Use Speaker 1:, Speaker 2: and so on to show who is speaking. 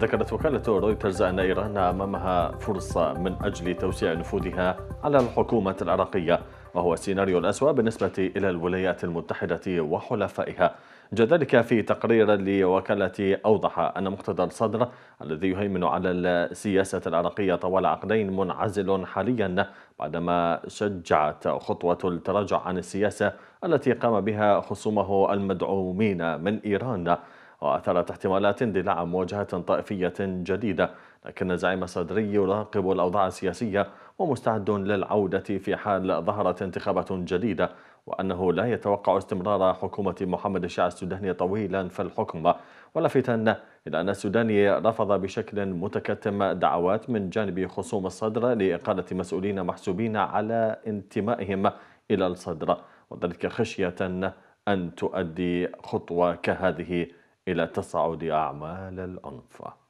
Speaker 1: ذكرت وكالة رويترز أن إيران أمامها فرصة من أجل توسيع نفوذها على الحكومة العراقية وهو السيناريو الأسوأ بالنسبة إلى الولايات المتحدة وحلفائها جاء ذلك في تقرير لوكالة أوضح أن مقتدى الصدر الذي يهيمن على السياسة العراقية طوال عقدين منعزل حاليا بعدما شجعت خطوة التراجع عن السياسة التي قام بها خصومه المدعومين من إيران وأثارت احتمالات اندلاع مواجهة طائفية جديدة لكن زعيم الصدري يراقب الأوضاع السياسية ومستعد للعودة في حال ظهرت انتخابات جديدة وأنه لا يتوقع استمرار حكومة محمد الشيع السوداني طويلا في الحكم ولافتا إلى أن السوداني رفض بشكل متكتم دعوات من جانب خصوم الصدر لإقالة مسؤولين محسوبين على انتمائهم إلى الصدر وذلك خشية أن تؤدي خطوة كهذه إلى تصعد أعمال الأنفة